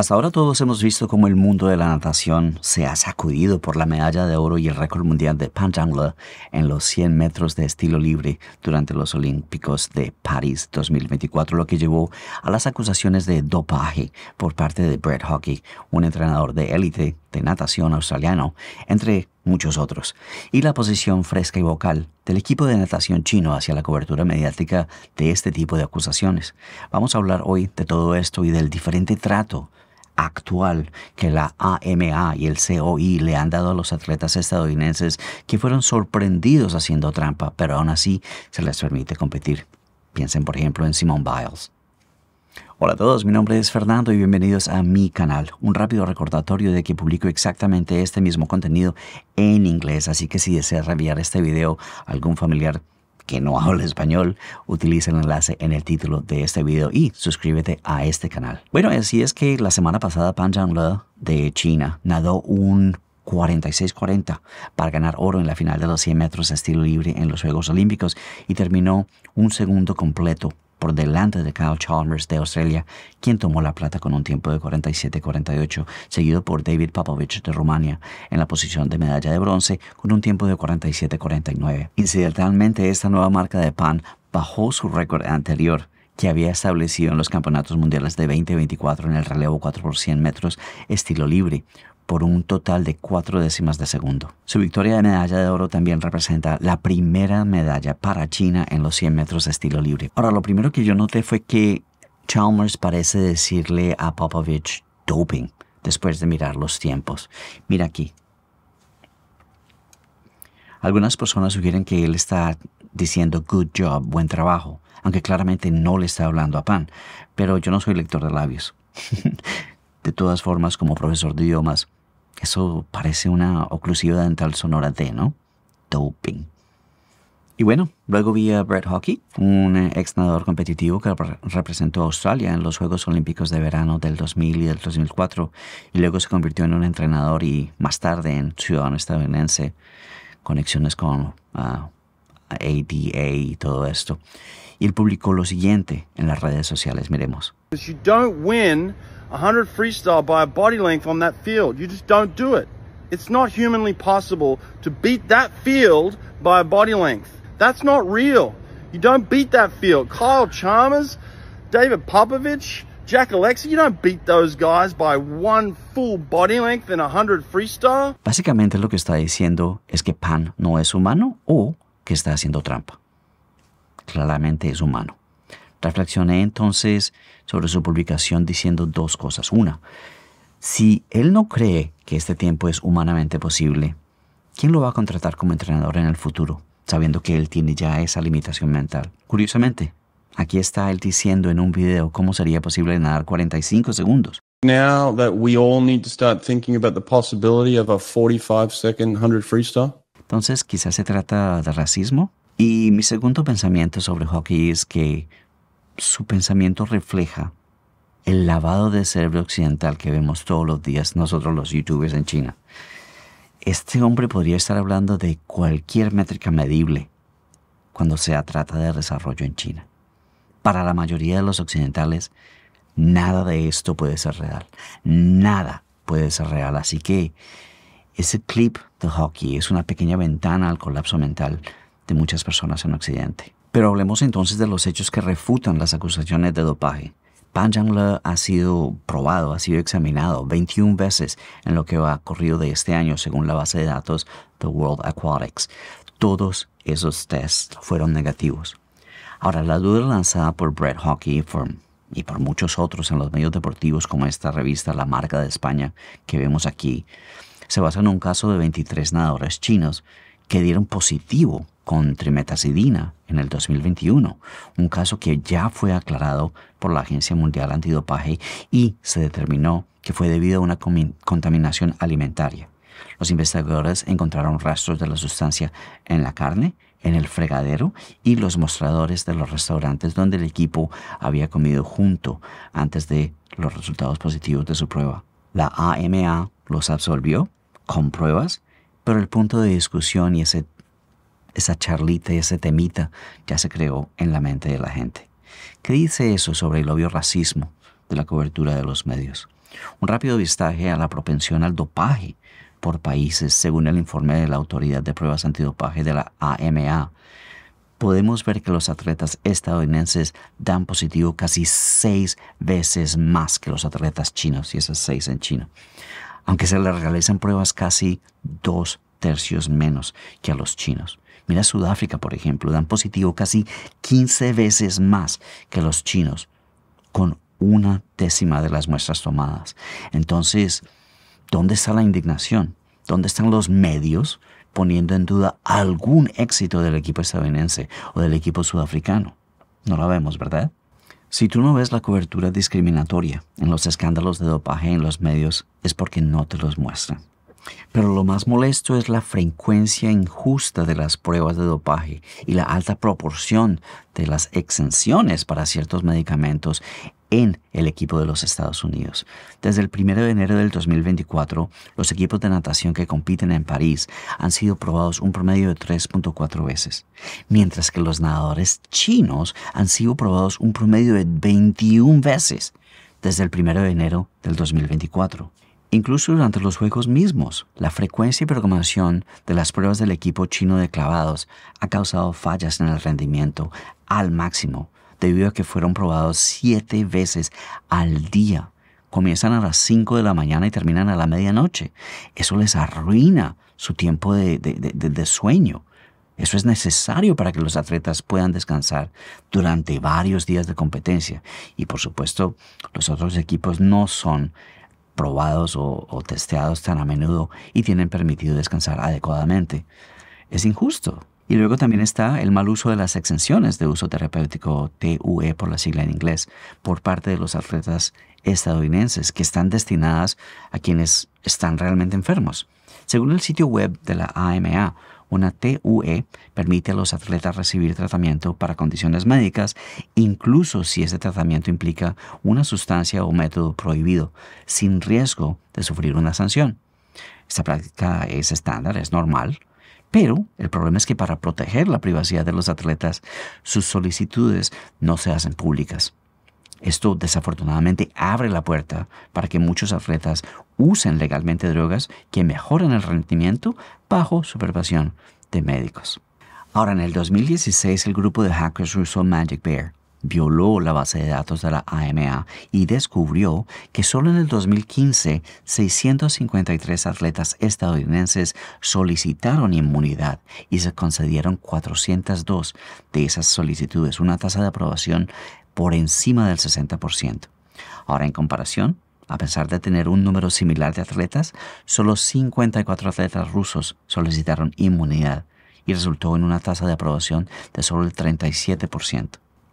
Hasta ahora todos hemos visto cómo el mundo de la natación se ha sacudido por la medalla de oro y el récord mundial de Pantangla en los 100 metros de estilo libre durante los Olímpicos de París 2024, lo que llevó a las acusaciones de dopaje por parte de Brett Hockey, un entrenador de élite de natación australiano, entre muchos otros, y la posición fresca y vocal del equipo de natación chino hacia la cobertura mediática de este tipo de acusaciones. Vamos a hablar hoy de todo esto y del diferente trato actual que la AMA y el COI le han dado a los atletas estadounidenses que fueron sorprendidos haciendo trampa, pero aún así se les permite competir. Piensen por ejemplo en Simone Biles. Hola a todos, mi nombre es Fernando y bienvenidos a mi canal. Un rápido recordatorio de que publico exactamente este mismo contenido en inglés, así que si deseas reviar este video algún familiar que no habla español, utiliza el enlace en el título de este video y suscríbete a este canal. Bueno, así es que la semana pasada Pan Zhang de China nadó un 46-40 para ganar oro en la final de los 100 metros estilo libre en los Juegos Olímpicos y terminó un segundo completo por delante de Kyle Chalmers de Australia, quien tomó la plata con un tiempo de 47-48, seguido por David Popovich de Rumania, en la posición de medalla de bronce con un tiempo de 47-49. Incidentalmente, esta nueva marca de pan bajó su récord anterior que había establecido en los campeonatos mundiales de 2024 en el relevo 4 por 100 metros estilo libre, por un total de cuatro décimas de segundo. Su victoria de medalla de oro también representa la primera medalla para China en los 100 metros de estilo libre. Ahora, lo primero que yo noté fue que Chalmers parece decirle a Popovich doping después de mirar los tiempos. Mira aquí. Algunas personas sugieren que él está diciendo good job, buen trabajo, aunque claramente no le está hablando a Pan, pero yo no soy lector de labios. de todas formas, como profesor de idiomas, eso parece una oclusiva dental sonora D, ¿no? Doping. Y bueno, luego vi a Brett Hockey, un eh, ex nadador competitivo que representó a Australia en los Juegos Olímpicos de Verano del 2000 y del 2004, y luego se convirtió en un entrenador y más tarde en ciudadano estadounidense, conexiones con ah, ADA y todo esto. Y él publicó lo siguiente en las redes sociales, miremos. You don't win 100 freestyle by a body length on that field. You just don't do it. It's not humanly possible to beat that field by a body length. That's not real. You don't beat that field. Kyle Chalmers, David Popovich, Jack Alexa, you don't beat those guys by one full body length in 100 freestyle. Básicamente lo que está diciendo es que Pan no es humano o que está haciendo trampa. Claramente es humano. Reflexioné entonces sobre su publicación diciendo dos cosas. Una, si él no cree que este tiempo es humanamente posible, ¿quién lo va a contratar como entrenador en el futuro, sabiendo que él tiene ya esa limitación mental? Curiosamente, aquí está él diciendo en un video cómo sería posible nadar 45 segundos. Now that we all need to start thinking about the possibility of a 45 second 100 freestyle. Entonces, quizás se trata de racismo. Y mi segundo pensamiento sobre hockey es que su pensamiento refleja el lavado de cerebro occidental que vemos todos los días nosotros los youtubers en China. Este hombre podría estar hablando de cualquier métrica medible cuando se trata de desarrollo en China. Para la mayoría de los occidentales, nada de esto puede ser real. Nada puede ser real. Así que ese clip de hockey es una pequeña ventana al colapso mental de muchas personas en Occidente. Pero hablemos entonces de los hechos que refutan las acusaciones de dopaje. Pan ha sido probado, ha sido examinado 21 veces en lo que ha corrido de este año según la base de datos The World Aquatics. Todos esos tests fueron negativos. Ahora, la duda lanzada por Brett Hockey y por muchos otros en los medios deportivos como esta revista La Marca de España que vemos aquí se basa en un caso de 23 nadadores chinos que dieron positivo con trimetacidina en el 2021, un caso que ya fue aclarado por la Agencia Mundial Antidopaje y se determinó que fue debido a una contaminación alimentaria. Los investigadores encontraron rastros de la sustancia en la carne, en el fregadero y los mostradores de los restaurantes donde el equipo había comido junto antes de los resultados positivos de su prueba. La AMA los absolvió con pruebas, pero el punto de discusión y ese, esa charlita y ese temita ya se creó en la mente de la gente. ¿Qué dice eso sobre el obvio racismo de la cobertura de los medios? Un rápido vistaje a la propensión al dopaje por países, según el informe de la Autoridad de Pruebas Antidopaje de la AMA. Podemos ver que los atletas estadounidenses dan positivo casi seis veces más que los atletas chinos, y esas seis en China aunque se le realizan pruebas casi dos tercios menos que a los chinos. Mira Sudáfrica, por ejemplo, dan positivo casi 15 veces más que los chinos, con una décima de las muestras tomadas. Entonces, ¿dónde está la indignación? ¿Dónde están los medios poniendo en duda algún éxito del equipo estadounidense o del equipo sudafricano? No lo vemos, ¿verdad? Si tú no ves la cobertura discriminatoria en los escándalos de dopaje en los medios, es porque no te los muestran. Pero lo más molesto es la frecuencia injusta de las pruebas de dopaje y la alta proporción de las exenciones para ciertos medicamentos en el equipo de los Estados Unidos. Desde el 1 de enero del 2024, los equipos de natación que compiten en París han sido probados un promedio de 3.4 veces, mientras que los nadadores chinos han sido probados un promedio de 21 veces desde el 1 de enero del 2024. Incluso durante los juegos mismos, la frecuencia y programación de las pruebas del equipo chino de clavados ha causado fallas en el rendimiento al máximo debido a que fueron probados siete veces al día. Comienzan a las 5 de la mañana y terminan a la medianoche. Eso les arruina su tiempo de, sueño. Eso es necesario para que los atletas puedan descansar durante varios días de competencia. Y por supuesto, los otros equipos no son probados o, testeados tan a menudo y tienen permitido descansar adecuadamente. Es injusto. Y luego también está el mal uso de las exenciones de uso terapéutico, TUE por la sigla en inglés, por parte de los atletas estadounidenses que están destinadas a quienes están realmente enfermos. Según el sitio web de la AMA, una TUE permite a los atletas recibir tratamiento para condiciones médicas, incluso si ese tratamiento implica una sustancia o método prohibido, sin riesgo de sufrir una sanción. Esta práctica es estándar, es normal, pero el problema es que para proteger la privacidad de los atletas, sus solicitudes no se hacen públicas. Esto desafortunadamente abre la puerta para que muchos atletas usen legalmente drogas que mejoran el rendimiento bajo supervisión de médicos. Ahora, en el 2016, el grupo de hackers ruso Magic Bear violó la base de datos de la AMA y descubrió que solo en el 2015 653 atletas estadounidenses solicitaron inmunidad y se concedieron 402 de esas solicitudes, una tasa de aprobación por encima del 60%. Ahora, en comparación, a pesar de tener un número similar de atletas, solo 54 atletas rusos solicitaron inmunidad y resultó en una tasa de aprobación de solo el 37%.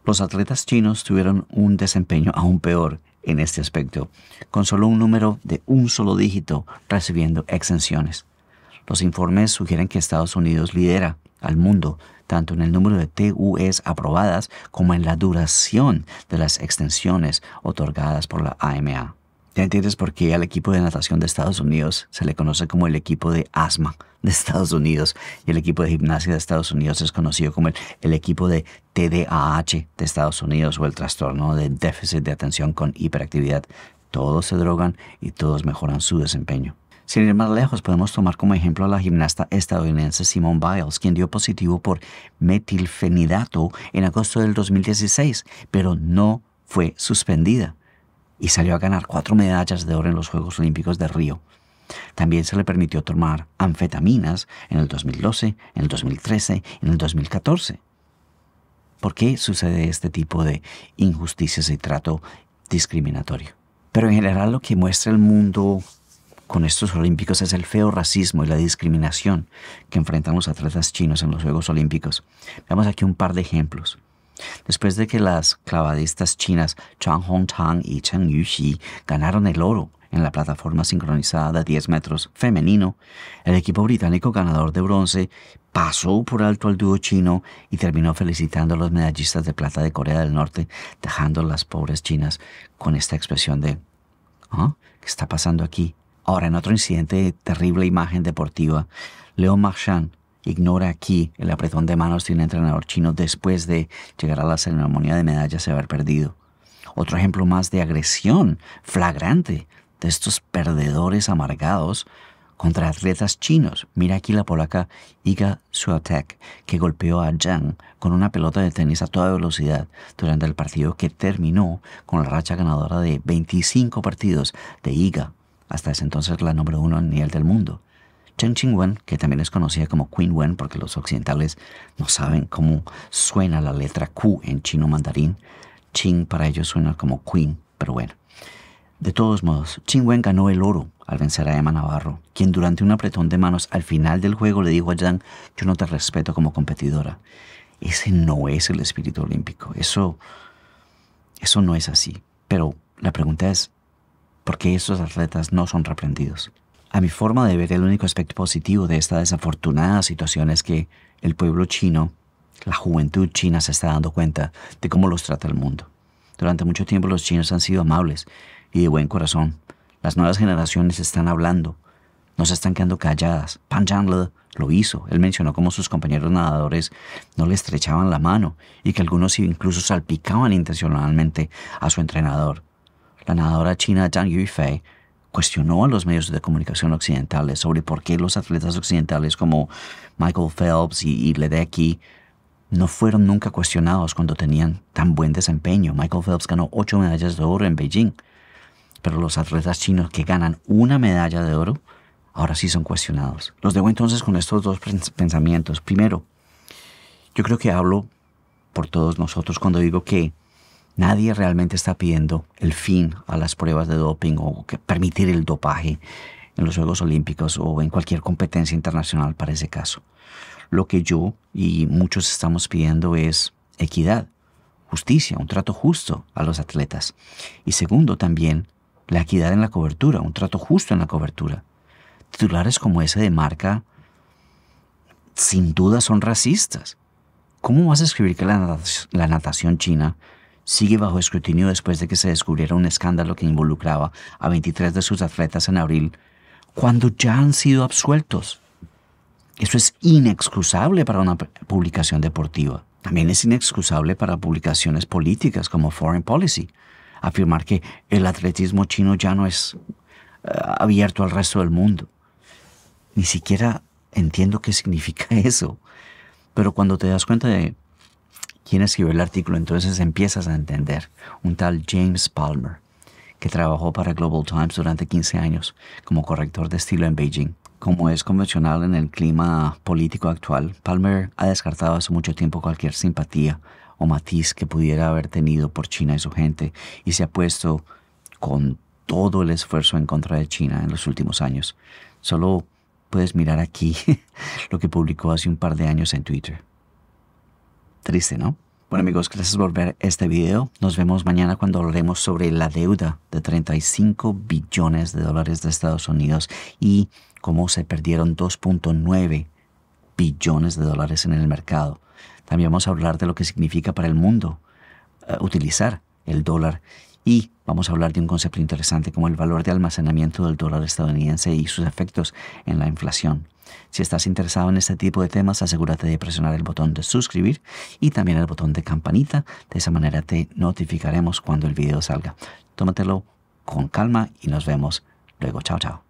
Los atletas chinos tuvieron un desempeño aún peor en este aspecto, con solo un número de un solo dígito recibiendo extensiones. Los informes sugieren que Estados Unidos lidera al mundo tanto en el número de TUEs aprobadas como en la duración de las extensiones otorgadas por la AMA. Ya entiendes por qué al equipo de natación de Estados Unidos se le conoce como el equipo de asma de Estados Unidos y el equipo de gimnasia de Estados Unidos es conocido como el, el equipo de TDAH de Estados Unidos o el trastorno de déficit de atención con hiperactividad. Todos se drogan y todos mejoran su desempeño. Sin ir más lejos, podemos tomar como ejemplo a la gimnasta estadounidense Simone Biles, quien dio positivo por metilfenidato en agosto del 2016, pero no fue suspendida y salió a ganar cuatro medallas de oro en los Juegos Olímpicos de Río. También se le permitió tomar anfetaminas en el 2012, en el 2013, en el 2014. ¿Por qué sucede este tipo de injusticias y trato discriminatorio? Pero en general lo que muestra el mundo con estos olímpicos es el feo racismo y la discriminación que enfrentan los atletas chinos en los Juegos Olímpicos. Veamos aquí un par de ejemplos. Después de que las clavadistas chinas Hong Tang y Chen Yuxi ganaron el oro en la plataforma sincronizada de 10 metros femenino, el equipo británico ganador de bronce pasó por alto al dúo chino y terminó felicitando a los medallistas de plata de Corea del Norte, dejando a las pobres chinas con esta expresión de ah, ¿qué está pasando aquí? Ahora, en otro incidente de terrible imagen deportiva, Leo Marchand ignora aquí el apretón de manos de un entrenador chino después de llegar a la ceremonia de medallas y haber perdido. Otro ejemplo más de agresión flagrante de estos perdedores amargados contra atletas chinos. Mira aquí la polaca Iga Swiatek, que golpeó a Zhang con una pelota de tenis a toda velocidad durante el partido que terminó con la racha ganadora de 25 partidos de Iga, hasta ese entonces la número uno en nivel del mundo. Chen Ching Wen, que también es conocida como Queen Wen, porque los occidentales no saben cómo suena la letra Q en chino mandarín. Ching para ellos suena como Queen, pero bueno. De todos modos, Ching Wen ganó el oro al vencer a Emma Navarro, quien durante un apretón de manos al final del juego le dijo a Yang, yo no te respeto como competidora. Ese no es el espíritu olímpico, eso, eso no es así. Pero la pregunta es, ¿por qué estos atletas no son reprendidos? A mi forma de ver, el único aspecto positivo de esta desafortunada situación es que el pueblo chino, la juventud china se está dando cuenta de cómo los trata el mundo. Durante mucho tiempo los chinos han sido amables y de buen corazón. Las nuevas generaciones están hablando, no se están quedando calladas. Pan Zhangle lo hizo. Él mencionó cómo sus compañeros nadadores no le estrechaban la mano y que algunos incluso salpicaban intencionalmente a su entrenador. La nadadora china Zhang Yufei cuestionó a los medios de comunicación occidentales sobre por qué los atletas occidentales como Michael Phelps y, Ledecky no fueron nunca cuestionados cuando tenían tan buen desempeño. Michael Phelps ganó ocho medallas de oro en Beijing, pero los atletas chinos que ganan una medalla de oro ahora sí son cuestionados. Los debo entonces con estos dos pensamientos. Primero, yo creo que hablo por todos nosotros cuando digo que Nadie realmente está pidiendo el fin a las pruebas de doping o que permitir el dopaje en los Juegos Olímpicos o en cualquier competencia internacional para ese caso. Lo que yo y muchos estamos pidiendo es equidad, justicia, un trato justo a los atletas. Y segundo, también la equidad en la cobertura, un trato justo en la cobertura. Titulares como ese de marca sin duda son racistas. ¿Cómo vas a escribir que la natación china sigue bajo escrutinio después de que se descubriera un escándalo que involucraba a 23 de sus atletas en abril, cuando ya han sido absueltos. Eso es inexcusable para una publicación deportiva. También es inexcusable para publicaciones políticas como Foreign Policy. Afirmar que el atletismo chino ya no es eh, abierto al resto del mundo. Ni siquiera entiendo qué significa eso. Pero cuando te das cuenta de Quién escribió el artículo, entonces empiezas a entender. Un tal James Palmer, que trabajó para Global Times durante 15 años como corrector de estilo en Beijing. Como es convencional en el clima político actual, Palmer ha descartado hace mucho tiempo cualquier simpatía o matiz que pudiera haber tenido por China y su gente y se ha puesto con todo el esfuerzo en contra de China en los últimos años. Solo puedes mirar aquí lo que publicó hace un par de años en Twitter triste, ¿no? Bueno amigos, gracias por ver este video. Nos vemos mañana cuando hablaremos sobre la deuda de 35 billones de dólares de Estados Unidos y cómo se perdieron 2.9 billones de dólares en el mercado. También vamos a hablar de lo que significa para el mundo eh, utilizar el dólar y vamos a hablar de un concepto interesante como el valor de almacenamiento del dólar estadounidense y sus efectos en la inflación. Si estás interesado en este tipo de temas, asegúrate de presionar el botón de suscribir y también el botón de campanita. De esa manera te notificaremos cuando el video salga. Tómatelo con calma y nos vemos luego. Chao, chao.